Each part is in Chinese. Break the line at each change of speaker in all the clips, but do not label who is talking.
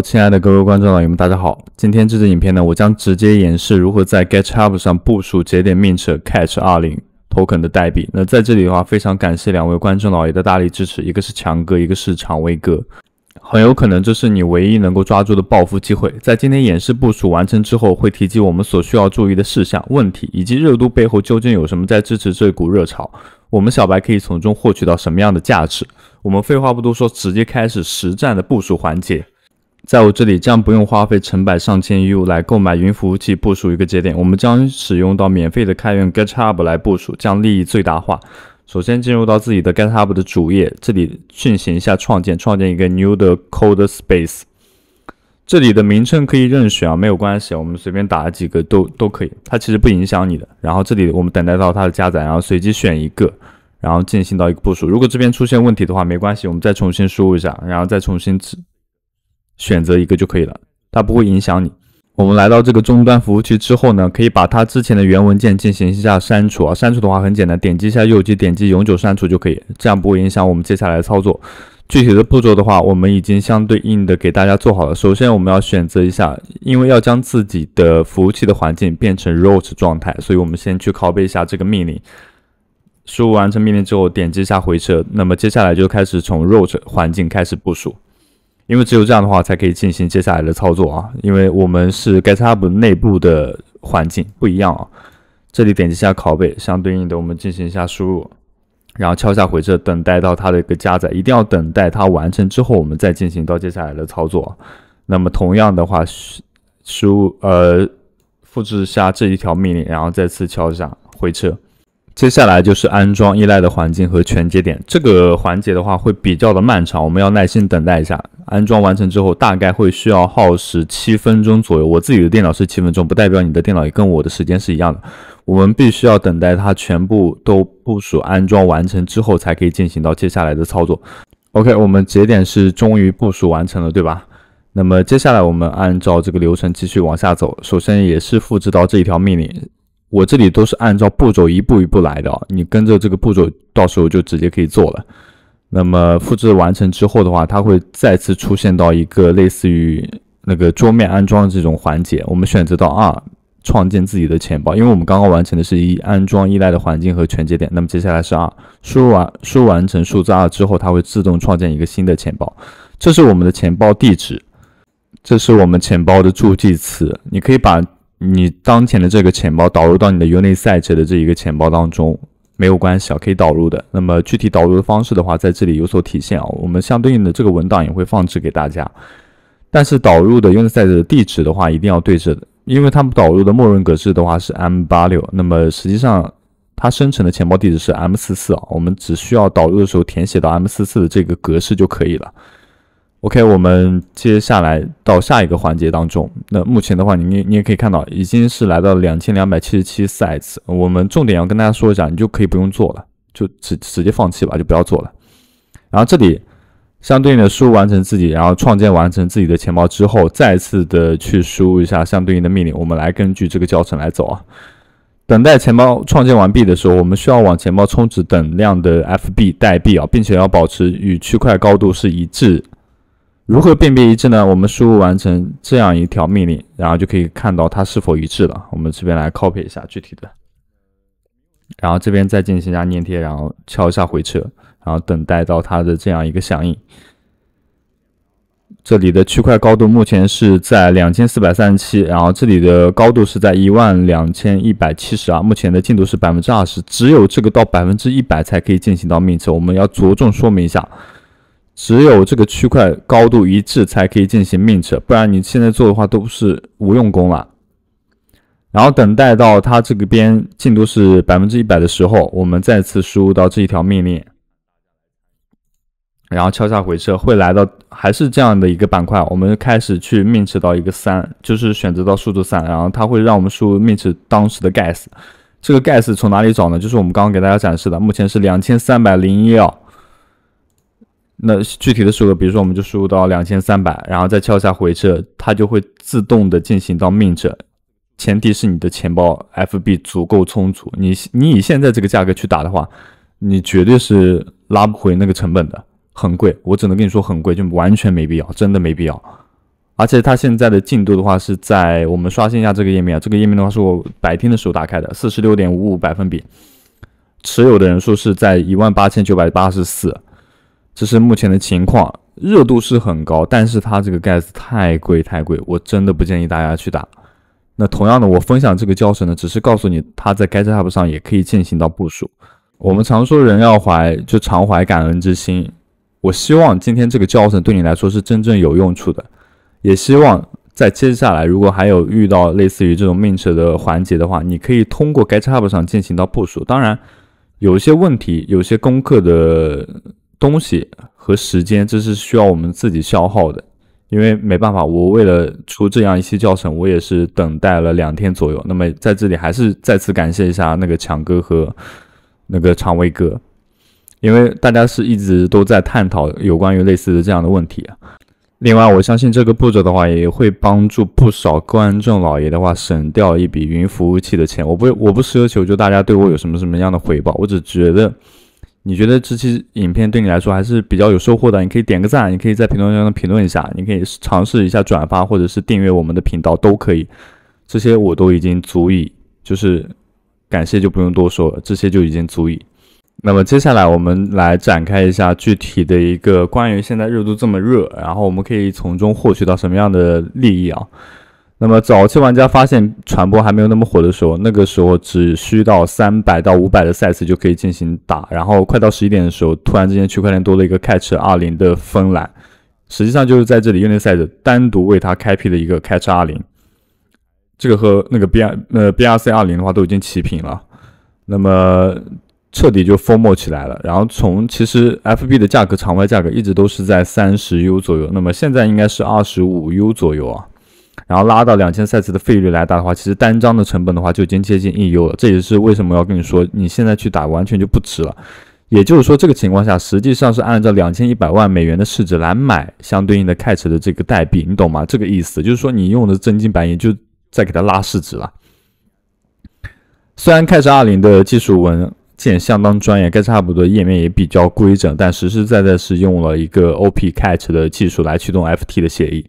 亲爱的各位观众老爷们，大家好！今天这支影片呢，我将直接演示如何在 GitHub 上部署节点 m i n e Catch 20头 n 的代币。那在这里的话，非常感谢两位观众老爷的大力支持，一个是强哥，一个是长威哥。很有可能这是你唯一能够抓住的暴富机会。在今天演示部署完成之后，会提及我们所需要注意的事项、问题以及热度背后究竟有什么在支持这股热潮，我们小白可以从中获取到什么样的价值？我们废话不多说，直接开始实战的部署环节。在我这里将不用花费成百上千 U 来购买云服务器部署一个节点，我们将使用到免费的开源 GitHub 来部署，将利益最大化。首先进入到自己的 GitHub 的主页，这里进行一下创建，创建一个 new 的 code space，这里的名称可以任选啊，没有关系，我们随便打几个都都可以，它其实不影响你的。然后这里我们等待到它的加载，然后随机选一个，然后进行到一个部署。如果这边出现问题的话，没关系，我们再重新输入一下，然后再重新。选择一个就可以了，它不会影响你。我们来到这个终端服务器之后呢，可以把它之前的原文件进行一下删除啊。删除的话很简单，点击一下右击，点击永久删除就可以，这样不会影响我们接下来的操作。具体的步骤的话，我们已经相对应的给大家做好了。首先我们要选择一下，因为要将自己的服务器的环境变成 root 状态，所以我们先去拷贝一下这个命令。输入完成命令之后，点击一下回车，那么接下来就开始从 root 环境开始部署。因为只有这样的话才可以进行接下来的操作啊，因为我们是 Git Hub 内部的环境不一样啊，这里点击一下“拷贝”，相对应的我们进行一下输入，然后敲下回车，等待到它的一个加载，一定要等待它完成之后，我们再进行到接下来的操作。那么同样的话，输呃复制下这一条命令，然后再次敲一下回车。接下来就是安装依赖的环境和全节点这个环节的话，会比较的漫长，我们要耐心等待一下。安装完成之后，大概会需要耗时七分钟左右，我自己的电脑是七分钟，不代表你的电脑也跟我的时间是一样的。我们必须要等待它全部都部署安装完成之后，才可以进行到接下来的操作。OK，我们节点是终于部署完成了，对吧？那么接下来我们按照这个流程继续往下走，首先也是复制到这一条命令。我这里都是按照步骤一步一步来的，你跟着这个步骤，到时候就直接可以做了。那么复制完成之后的话，它会再次出现到一个类似于那个桌面安装的这种环节。我们选择到二，创建自己的钱包。因为我们刚刚完成的是一安装依赖的环境和全节点。那么接下来是二，输入完输入完成数字二之后，它会自动创建一个新的钱包。这是我们的钱包地址，这是我们钱包的助记词。你可以把。你当前的这个钱包导入到你的 U n i i 塞 e 的这一个钱包当中没有关系啊，可以导入的。那么具体导入的方式的话，在这里有所体现啊。我们相对应的这个文档也会放置给大家。但是导入的 U n i i 塞 e 的地址的话，一定要对着的，因为它导入的默认格式的话是 M 八六，那么实际上它生成的钱包地址是 M 四四啊。我们只需要导入的时候填写到 M 四四的这个格式就可以了。OK，我们接下来到下一个环节当中。那目前的话，你你你也可以看到，已经是来到两千两百七十七次。我们重点要跟大家说一下，你就可以不用做了，就直直接放弃吧，就不要做了。然后这里相对应的输入完成自己，然后创建完成自己的钱包之后，再次的去输入一下相对应的命令。我们来根据这个教程来走啊。等待钱包创建完毕的时候，我们需要往钱包充值等量的 FB 代币啊，并且要保持与区块高度是一致。如何辨别一致呢？我们输入完成这样一条命令，然后就可以看到它是否一致了。我们这边来 copy 一下具体的，然后这边再进行一下粘贴，然后敲一下回车，然后等待到它的这样一个响应。这里的区块高度目前是在两千四百三十七，然后这里的高度是在一万两千一百七十啊。目前的进度是百分之二十，只有这个到百分之一百才可以进行到命测。我们要着重说明一下。只有这个区块高度一致才可以进行命池，不然你现在做的话都是无用功了。然后等待到它这个边进度是百分之一百的时候，我们再次输入到这一条命令，然后敲下回车，会来到还是这样的一个板块，我们开始去命池到一个三，就是选择到数字三，然后它会让我们输入命池当时的 gas，这个 gas 从哪里找呢？就是我们刚刚给大家展示的，目前是两千三百零一。那具体的数额，比如说我们就输入到两千三百，然后再敲一下回车，它就会自动的进行到命者。前提是你的钱包 FB 足够充足。你你以现在这个价格去打的话，你绝对是拉不回那个成本的，很贵。我只能跟你说很贵，就完全没必要，真的没必要。而且它现在的进度的话，是在我们刷新一下这个页面。这个页面的话，是我白天的时候打开的，四十六点五五百分比，持有的人数是在一万八千九百八十四。这是目前的情况，热度是很高，但是它这个盖子太贵太贵，我真的不建议大家去打。那同样的，我分享这个教程呢，只是告诉你它在 Git Hub 上也可以进行到部署。我们常说人要怀就常怀感恩之心。我希望今天这个教程对你来说是真正有用处的，也希望在接下来如果还有遇到类似于这种 MINT 的环节的话，你可以通过 Git Hub 上进行到部署。当然，有一些问题，有些功课的。东西和时间，这是需要我们自己消耗的，因为没办法，我为了出这样一期教程，我也是等待了两天左右。那么在这里还是再次感谢一下那个强哥和那个长威哥，因为大家是一直都在探讨有关于类似的这样的问题。另外，我相信这个步骤的话，也会帮助不少观众老爷的话省掉一笔云服务器的钱。我不我不奢求就大家对我有什么什么样的回报，我只觉得。你觉得这期影片对你来说还是比较有收获的？你可以点个赞，你可以在评论区上评论一下，你可以尝试一下转发或者是订阅我们的频道都可以。这些我都已经足以，就是感谢就不用多说了，这些就已经足以。那么接下来我们来展开一下具体的一个关于现在热度这么热，然后我们可以从中获取到什么样的利益啊？那么早期玩家发现传播还没有那么火的时候，那个时候只需到三百到五百的赛次就可以进行打，然后快到十一点的时候，突然之间区块链多了一个 c a t c 2二0的分栏，实际上就是在这里，u n i s i z e 单独为它开辟了一个 c a t c 2二0这个和那个 BR 呃 BRC20 的话都已经齐平了，那么彻底就封墨起来了。然后从其实 FB 的价格场外价格一直都是在三十 U 左右，那么现在应该是二十五 U 左右啊。然后拉到两千赛次的费率来打的话，其实单张的成本的话就已经接近 e U 了。这也是为什么要跟你说，你现在去打完全就不值了。也就是说，这个情况下实际上是按照两千一百万美元的市值来买相对应的 Catch 的这个代币，你懂吗？这个意思就是说，你用的真金白银就在给它拉市值了。虽然 Catch 二零的技术文件相当专业，跟差不多页面也比较规整，但实实在在是用了一个 OP Catch 的技术来驱动 FT 的协议。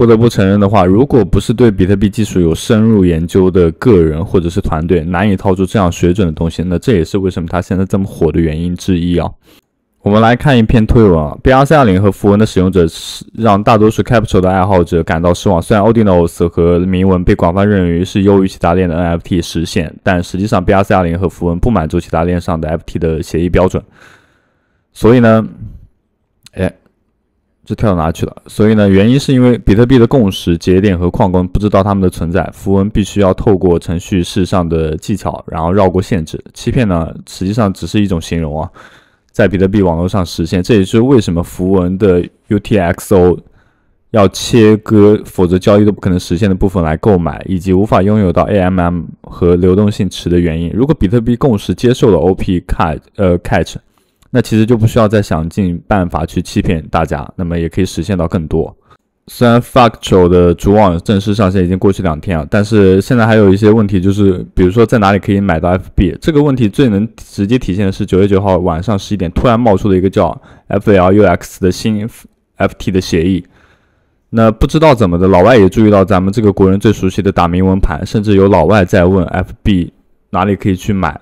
不得不承认的话，如果不是对比特币技术有深入研究的个人或者是团队，难以掏出这样水准的东西，那这也是为什么它现在这么火的原因之一啊。我们来看一篇推文啊 b r c 2 0和符文的使用者是让大多数 c a p p t l 的爱好者感到失望。虽然 Odinos 和铭文被广泛认为是优于其他链的 NFT 实现，但实际上 b r c 2 0和符文不满足其他链上的 FT 的协议标准，所以呢。是跳到哪去了？所以呢，原因是因为比特币的共识节点和矿工不知道他们的存在，符文必须要透过程序式上的技巧，然后绕过限制。欺骗呢，实际上只是一种形容啊，在比特币网络上实现。这也是为什么符文的 UTXO 要切割，否则交易都不可能实现的部分来购买，以及无法拥有到 AMM 和流动性池的原因。如果比特币共识接受了 OP cat 呃 catch。那其实就不需要再想尽办法去欺骗大家，那么也可以实现到更多。虽然 factual 的主网正式上线已经过去两天了，但是现在还有一些问题，就是比如说在哪里可以买到 FB 这个问题最能直接体现的是九月九号晚上十一点突然冒出的一个叫 FLUX 的新 FT 的协议。那不知道怎么的，老外也注意到咱们这个国人最熟悉的打明文盘，甚至有老外在问 FB 哪里可以去买。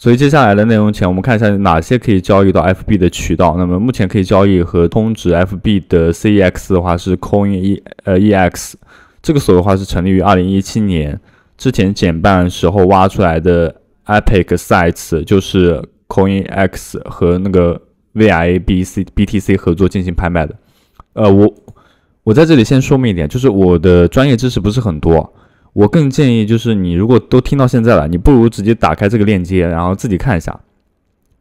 所以接下来的内容前，我们看一下哪些可以交易到 F B 的渠道。那么目前可以交易和通值 F B 的 C E X 的话是 Coin E 呃 E X 这个所的话是成立于二零一七年之前减半时候挖出来的 Epic Sites，就是 Coin X 和那个 V I B C B T C 合作进行拍卖的。呃，我我在这里先说明一点，就是我的专业知识不是很多。我更建议就是你如果都听到现在了，你不如直接打开这个链接，然后自己看一下，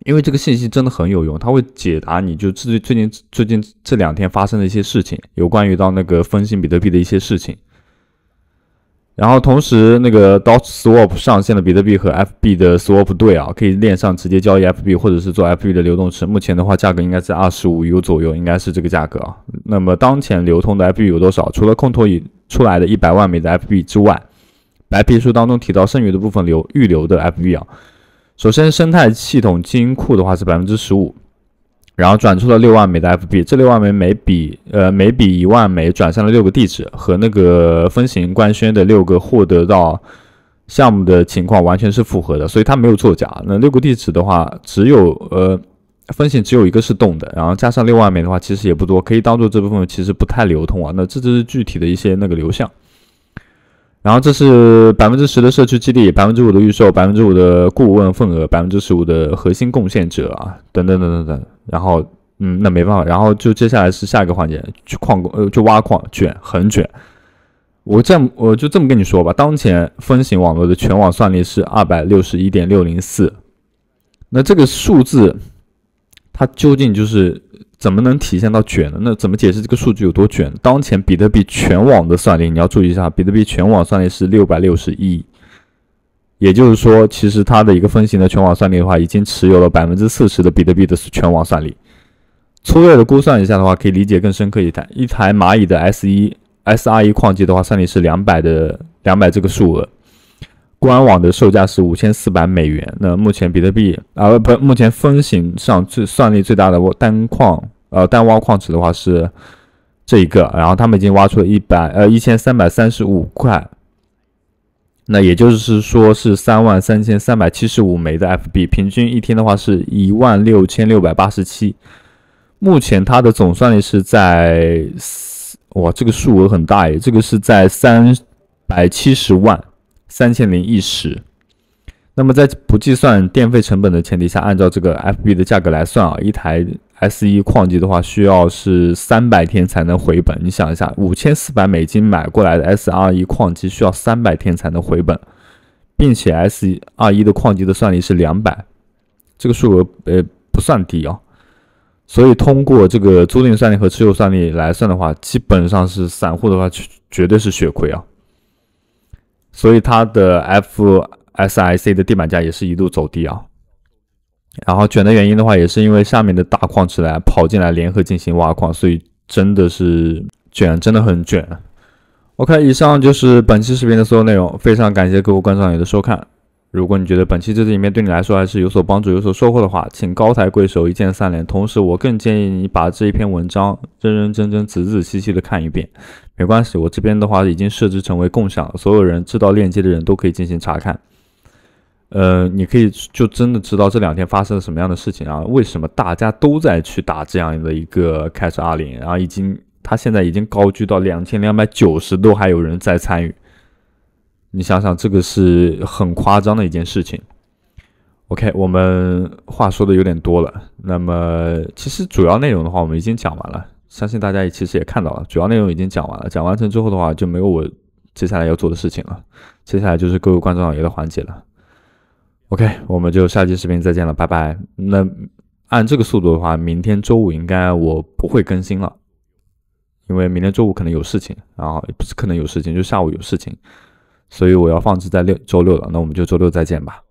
因为这个信息真的很有用，它会解答你就最最近最近这两天发生的一些事情，有关于到那个分信比特币的一些事情。然后同时那个 Dot Swap 上线了比特币和 FB 的 Swap 对啊，可以链上直接交易 FB 或者是做 FB 的流动池，目前的话价格应该在二十五 U 左右，应该是这个价格啊。那么当前流通的 FB 有多少？除了空投以出来的一百万枚的 FB 之外，白皮书当中提到剩余的部分留预留的 FB 啊。首先，生态系统基因库的话是百分之十五，然后转出了六万枚的 FB，这六万枚每笔呃每笔一万枚转向了六个地址，和那个风行官宣的六个获得到项目的情况完全是符合的，所以它没有作假。那六个地址的话，只有呃。风险只有一个是动的，然后加上六万枚的话，其实也不多，可以当做这部分其实不太流通啊。那这只是具体的一些那个流向，然后这是百分之十的社区激励，百分之五的预售，百分之五的顾问份额，百分之十五的核心贡献者啊，等等等等等。然后，嗯，那没办法，然后就接下来是下一个环节，去矿工呃，就挖矿卷很卷。我这样，我就这么跟你说吧，当前风行网络的全网算力是二百六十一点六零四，那这个数字。它究竟就是怎么能体现到卷的那怎么解释这个数据有多卷？当前比特币全网的算力，你要注意一下，比特币全网算力是六百六十亿，也就是说，其实它的一个分型的全网算力的话，已经持有了百分之四十的比特币的全网算力。粗略的估算一下的话，可以理解更深刻一台一台蚂蚁的 S 一 S R E 矿机的话，算力是两百的两百这个数额。官网的售价是五千四百美元。那目前比特币啊，不，目前风行上最算力最大的单矿呃单挖矿池的话是这一个，然后他们已经挖出了一百呃一千三百三十五块，那也就是说是三万三千三百七十五枚的 F B，平均一天的话是一万六千六百八十七。目前它的总算力是在哇，这个数额很大耶，这个是在三百七十万。三千零一十，那么在不计算电费成本的前提下，按照这个 F B 的价格来算啊，一台 S 一矿机的话需要是三百天才能回本。你想一下，五千四百美金买过来的 S 二一矿机需要三百天才能回本，并且 S 二一的矿机的算力是两百，这个数额呃不算低啊。所以通过这个租赁算力和持有算力来算的话，基本上是散户的话绝对是血亏啊。所以它的 F S I C 的地板价也是一路走低啊，然后卷的原因的话，也是因为下面的大矿池来跑进来联合进行挖矿，所以真的是卷，真的很卷。OK，以上就是本期视频的所有内容，非常感谢各位观众友的收看。如果你觉得本期这期影片对你来说还是有所帮助、有所收获的话，请高抬贵手，一键三连。同时，我更建议你把这一篇文章认认真真、仔仔细细的看一遍。没关系，我这边的话已经设置成为共享，所有人知道链接的人都可以进行查看。呃，你可以就真的知道这两天发生了什么样的事情啊？为什么大家都在去打这样的一个开始二零？然后已经，它现在已经高居到两千两百九十，都还有人在参与。你想想，这个是很夸张的一件事情。OK，我们话说的有点多了。那么，其实主要内容的话，我们已经讲完了。相信大家也其实也看到了，主要内容已经讲完了。讲完成之后的话，就没有我接下来要做的事情了。接下来就是各位观众老爷的环节了。OK，我们就下期视频再见了，拜拜。那按这个速度的话，明天周五应该我不会更新了，因为明天周五可能有事情，然后不是可能有事情，就下午有事情。所以我要放置在六周六了，那我们就周六再见吧。